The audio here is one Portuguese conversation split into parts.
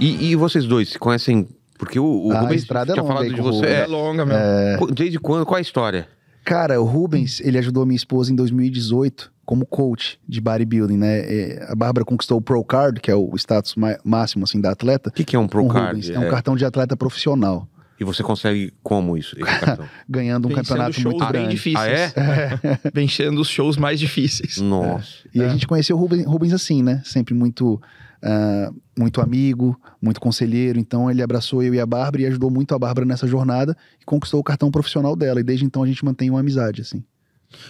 E, e vocês dois se conhecem? Porque o, o ah, a Rubens estrada é tinha é longa, falado de você. É, é longa mesmo. É... Desde quando? Qual a história? Cara, o Rubens, ele ajudou minha esposa em 2018 como coach de bodybuilding, né? É, a Bárbara conquistou o Pro Card, que é o status máximo, assim, da atleta. O que, que, é um Pro Card? é um é. cartão de atleta profissional. E você consegue como isso? Ganhando um Vencendo campeonato muito bem grande. difíceis. Ah, é? é? Vencendo os shows mais difíceis. Nossa. É. E é. a gente conheceu o Rubens, Rubens assim, né? Sempre muito, uh, muito amigo, muito conselheiro. Então ele abraçou eu e a Bárbara e ajudou muito a Bárbara nessa jornada e conquistou o cartão profissional dela. E desde então a gente mantém uma amizade, assim.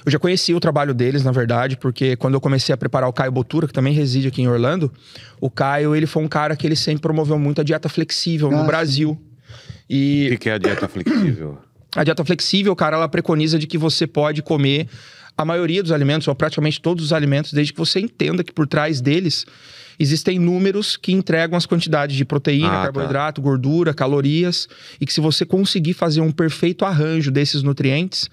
Eu já conheci o trabalho deles, na verdade, porque quando eu comecei a preparar o Caio Botura, que também reside aqui em Orlando, o Caio, ele foi um cara que ele sempre promoveu muito a dieta flexível ah, no Brasil. Sim. E... O que, que é a dieta flexível? A dieta flexível, cara, ela preconiza de que você pode comer a maioria dos alimentos, ou praticamente todos os alimentos, desde que você entenda que por trás deles existem números que entregam as quantidades de proteína, ah, tá. carboidrato, tá. gordura, calorias, e que se você conseguir fazer um perfeito arranjo desses nutrientes,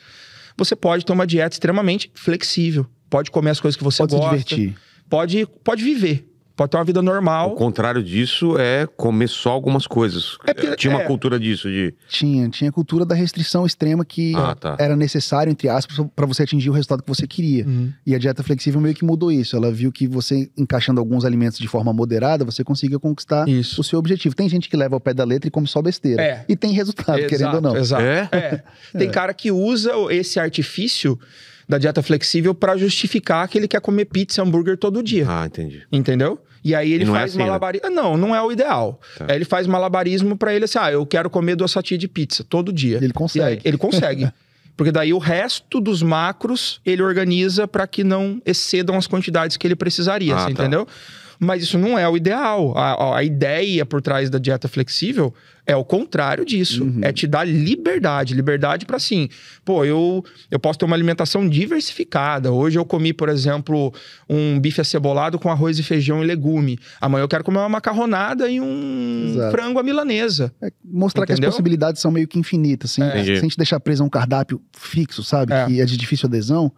você pode ter uma dieta extremamente flexível. Pode comer as coisas que você pode gosta. Pode se divertir. Pode, pode viver. Pode ter uma vida normal. O contrário disso é comer só algumas coisas. É porque, tinha uma é, cultura disso de Tinha, tinha cultura da restrição extrema que ah, tá. era necessário entre aspas para você atingir o resultado que você queria. Uhum. E a dieta flexível meio que mudou isso. Ela viu que você encaixando alguns alimentos de forma moderada, você conseguia conquistar isso. o seu objetivo. Tem gente que leva ao pé da letra e come só besteira é. e tem resultado, exato, querendo ou não. Exato. É? é. Tem é. cara que usa esse artifício da dieta flexível para justificar que ele quer comer pizza, e hambúrguer todo dia. Ah, entendi. Entendeu? E aí ele e é faz é assim, malabarismo. Né? Não, não é o ideal. Tá. ele faz malabarismo para ele assim: ah, eu quero comer duas fatias de pizza todo dia. Ele consegue. Aí, ele consegue. Porque daí o resto dos macros ele organiza para que não excedam as quantidades que ele precisaria, ah, assim, tá. entendeu? Mas isso não é o ideal. A, a ideia por trás da dieta flexível é o contrário disso. Uhum. É te dar liberdade. Liberdade para assim, pô, eu, eu posso ter uma alimentação diversificada. Hoje eu comi, por exemplo, um bife acebolado com arroz e feijão e legume. Amanhã eu quero comer uma macarronada e um Exato. frango à milanesa. É mostrar entendeu? que as possibilidades são meio que infinitas. Assim, é. Sem te deixar preso a um cardápio fixo, sabe? É. Que é de difícil adesão.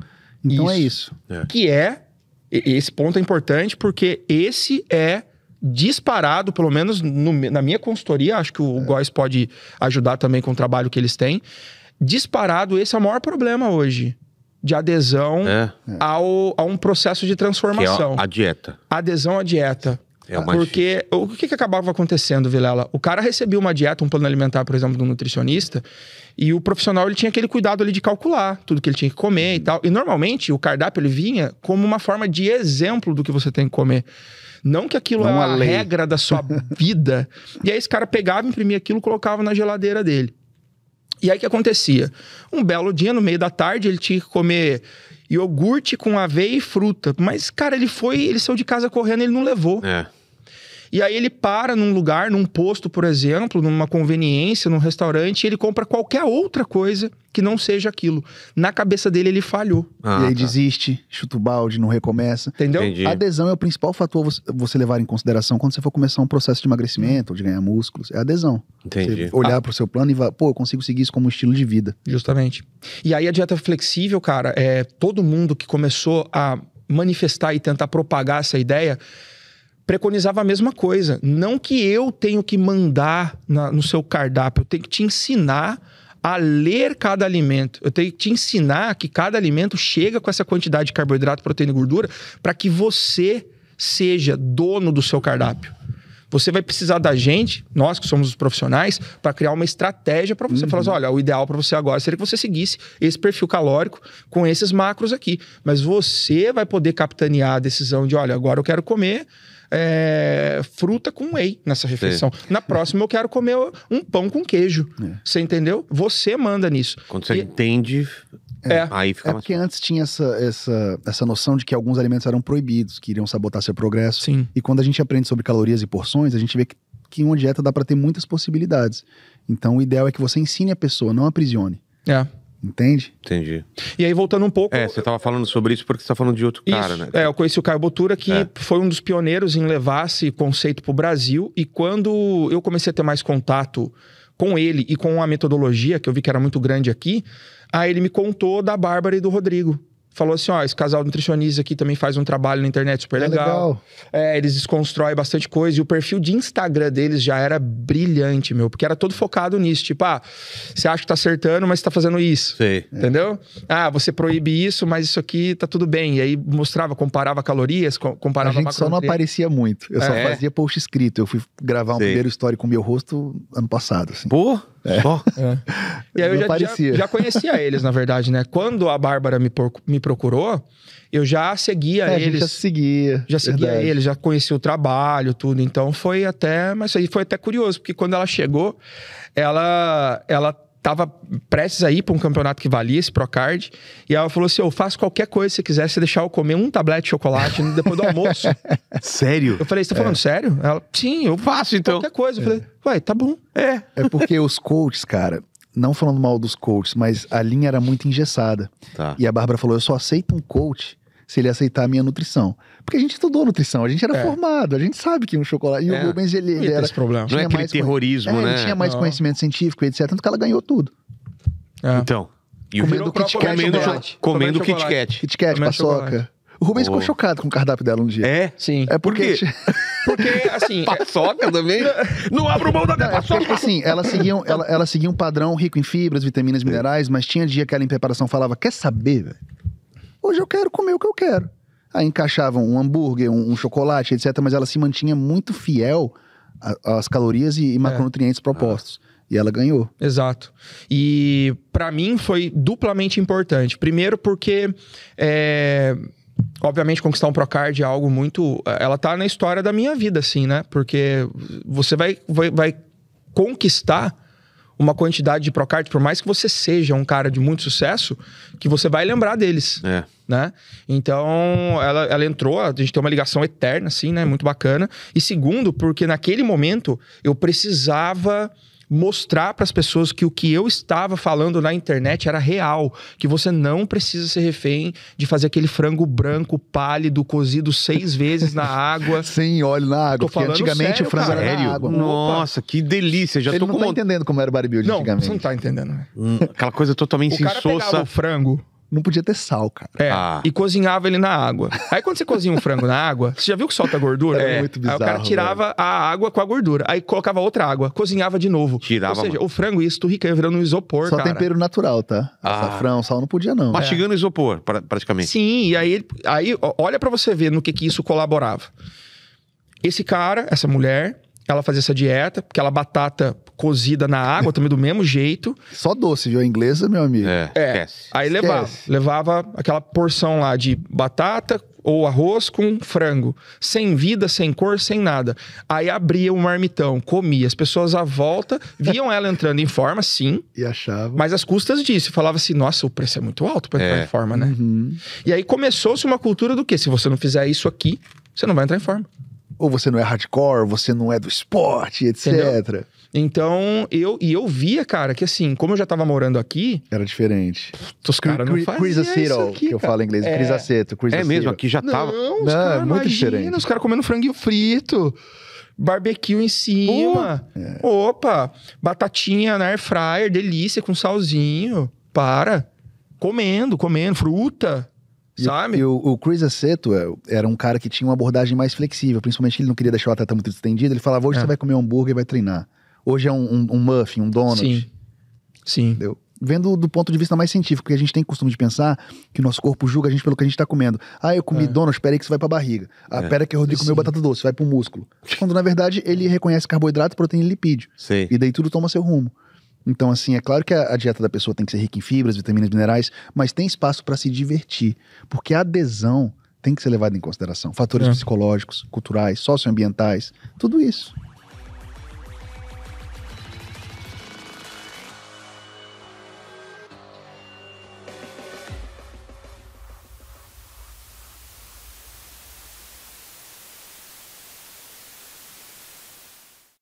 Então isso. é isso. É. Que é esse ponto é importante porque esse é disparado, pelo menos no, na minha consultoria, acho que o é. Góis pode ajudar também com o trabalho que eles têm. Disparado, esse é o maior problema hoje de adesão é. é. ao, a um processo de é transformação. É a dieta. Adesão à dieta. É uma Porque o que, que acabava acontecendo, Vilela? O cara recebia uma dieta, um plano alimentar, por exemplo, de um nutricionista, e o profissional ele tinha aquele cuidado ali de calcular tudo que ele tinha que comer e uhum. tal. E normalmente o cardápio ele vinha como uma forma de exemplo do que você tem que comer. Não que aquilo não é uma lei. regra da sua vida. E aí esse cara pegava, imprimia aquilo, colocava na geladeira dele. E aí o que acontecia? Um belo dia, no meio da tarde, ele tinha que comer iogurte com aveia e fruta. Mas, cara, ele foi, ele saiu de casa correndo, ele não levou. É. E aí ele para num lugar, num posto, por exemplo, numa conveniência, num restaurante, e ele compra qualquer outra coisa que não seja aquilo. Na cabeça dele ele falhou. Ah, e aí tá. desiste, chuta o balde, não recomeça. Entendeu? Entendi. A adesão é o principal fator você levar em consideração quando você for começar um processo de emagrecimento ou de ganhar músculos. É a adesão. Entendi. Você olhar ah. para o seu plano e vai, pô, eu consigo seguir isso como estilo de vida. Justamente. E aí a dieta flexível, cara, é todo mundo que começou a manifestar e tentar propagar essa ideia preconizava a mesma coisa. Não que eu tenho que mandar na, no seu cardápio, eu tenho que te ensinar a ler cada alimento. Eu tenho que te ensinar que cada alimento chega com essa quantidade de carboidrato, proteína e gordura para que você seja dono do seu cardápio. Você vai precisar da gente, nós que somos os profissionais, para criar uma estratégia para você uhum. falar assim, uhum. olha, o ideal para você agora seria que você seguisse esse perfil calórico com esses macros aqui, mas você vai poder capitanear a decisão de, olha, agora eu quero comer é, fruta com whey nessa refeição. Sim. Na próxima eu quero comer um pão com queijo. É. Você entendeu? Você manda nisso. Quando você e... entende. É, é. aí fica é mais... porque antes tinha essa, essa, essa noção de que alguns alimentos eram proibidos, que iriam sabotar seu progresso. Sim. E quando a gente aprende sobre calorias e porções, a gente vê que, que em uma dieta dá para ter muitas possibilidades. Então o ideal é que você ensine a pessoa, não aprisione. É. Entende? Entendi. E aí, voltando um pouco. É, você estava falando sobre isso porque você tá falando de outro isso, cara, né? É, eu conheci o Caio Botura, que é. foi um dos pioneiros em levar esse conceito para o Brasil. E quando eu comecei a ter mais contato com ele e com a metodologia, que eu vi que era muito grande aqui, aí ele me contou da Bárbara e do Rodrigo falou assim: ó, esse casal nutricionista aqui também faz um trabalho na internet super é legal. É, eles desconstroem bastante coisa. E o perfil de Instagram deles já era brilhante, meu, porque era todo focado nisso. Tipo, ah, você acha que tá acertando, mas tá fazendo isso. Sim. É. Entendeu? Ah, você proíbe isso, mas isso aqui tá tudo bem. E aí mostrava, comparava calorias, comparava A gente só não aparecia muito. Eu é. só fazia post escrito. Eu fui gravar um Sim. primeiro story com meu rosto ano passado, assim. Pô! É. é. E aí eu já, já, já, conhecia eles, na verdade, né? Quando a Bárbara me, por, me procurou, eu já seguia é, eles. já seguia. Já seguia verdade. já conhecia o trabalho, tudo. Então foi até. Mas aí foi até curioso, porque quando ela chegou, ela. ela Tava prestes a ir para um campeonato que valia esse Procard. E ela falou assim: Eu faço qualquer coisa se você quiser, você deixar eu comer um tablete de chocolate depois do almoço. sério? Eu falei: Você tá é. falando é. sério? Ela, sim, eu faço então. Qualquer coisa. É. falei: Ué, tá bom. É. É porque os coaches, cara, não falando mal dos coaches, mas a linha era muito engessada. Tá. E a Bárbara falou: eu só aceito um coach se ele aceitar a minha nutrição. Porque a gente estudou nutrição, a gente era é. formado, a gente sabe que um chocolate. E é. o Rubens, ele, ele era. problema. Não é aquele terrorismo, conhe... né? É, ele né? tinha mais não. conhecimento científico, etc. Tanto que ela ganhou tudo. É. Então. E comendo o Kit Kat, comendo, comendo Kit Kat, Kit Kat, paçoca. Chocolate. O Rubens oh. ficou chocado com o cardápio dela um dia. É? Sim. É porque. Por quê? porque, assim. É- paçoca também? Não abro mão da minha paçoca! É porque, assim, ela seguia, um, ela, ela seguia um padrão rico em fibras, vitaminas, é. minerais, mas tinha dia que ela em preparação falava: quer saber, velho? Hoje eu quero comer o que eu quero. Aí encaixavam um hambúrguer, um, um chocolate, etc., mas ela se mantinha muito fiel às calorias e, e é. macronutrientes é. propostos. Ah. E ela ganhou. Exato. E para mim foi duplamente importante. Primeiro, porque é, obviamente, conquistar um Procard é algo muito. Eh, ela tá na história da minha vida, assim, né? Porque você vai, vai, vai conquistar uma quantidade de Procard, por mais que você seja um cara de muito sucesso, que você vai lembrar deles. É. Né? Então, ela, ela entrou, a gente tem uma ligação eterna, assim, né? Muito bacana. E segundo, porque naquele momento eu precisava mostrar para as pessoas que o que eu estava falando na internet era real, que você não precisa ser refém de fazer aquele frango branco pálido cozido seis vezes na água, sem óleo na água. porque antigamente sério, o frango cara, era na água. Nossa, que delícia! Já Ele tô não com... tá entendendo como era o bodybuilding não, antigamente. Não, você não tá entendendo. Né? Hum, aquela coisa totalmente insossa. O cara pegava o frango não podia ter sal, cara. É, ah. e cozinhava ele na água. Aí quando você cozinha um frango na água, você já viu que solta gordura? é. muito bizarro. Aí o cara tirava velho. a água com a gordura, aí colocava outra água, cozinhava de novo. Tirava. Ou seja, mano. o frango ia esturricar, ia virando um isopor, Só cara. tempero natural, tá? Ah. Açafrão, sal não podia não. Mastigando é. isopor, pra, praticamente. Sim, e aí, aí olha para você ver no que que isso colaborava. Esse cara, essa mulher, ela fazia essa dieta, aquela batata cozida na água também do mesmo jeito. Só doce, viu? A inglesa, meu amigo. É. é. Aí levava, levava aquela porção lá de batata ou arroz com frango, sem vida, sem cor, sem nada. Aí abria o marmitão, comia. As pessoas à volta viam ela entrando em forma, sim. E achavam. Mas às custas disso, falava assim: "Nossa, o preço é muito alto para entrar é. em forma, né?". Uhum. E aí começou-se uma cultura do que se você não fizer isso aqui, você não vai entrar em forma ou você não é hardcore, você não é do esporte, etc. Entendeu? Então, eu e eu via, cara, que assim, como eu já tava morando aqui, era diferente. Os caras não faziam Chris Aceto, que eu falo em inglês, é, Chris Aceto, Chris É mesmo, aqui já tava. Não, os não cara, é muito imagina, diferente. Os caras comendo franguinho frito, barbecue em cima. é. Opa, batatinha na air fryer, delícia com salzinho. Para. Comendo, comendo fruta. Sabe? E o, o Chris Aceto é, era um cara que tinha uma abordagem mais flexível, principalmente ele não queria deixar o atleta muito estendido. Ele falava: hoje é. você vai comer um hambúrguer e vai treinar. Hoje é um, um, um muffin, um donut. Sim. Sim. Entendeu? Vendo do ponto de vista mais científico, porque a gente tem costume de pensar que o nosso corpo julga a gente pelo que a gente está comendo. Ah, eu comi é. donuts, espera aí que você vai para a barriga. Ah, é. espera é. que o Rodrigo comeu batata doce, vai para o músculo. Quando na verdade ele reconhece carboidrato, proteína e lipídio. Sim. E daí tudo toma seu rumo. Então, assim, é claro que a, dieta da pessoa tem que ser rica em fibras, vitaminas, minerais, mas tem espaço para se divertir, porque a adesão tem que ser levada em consideração. Fatores é. psicológicos, culturais, socioambientais, tudo isso.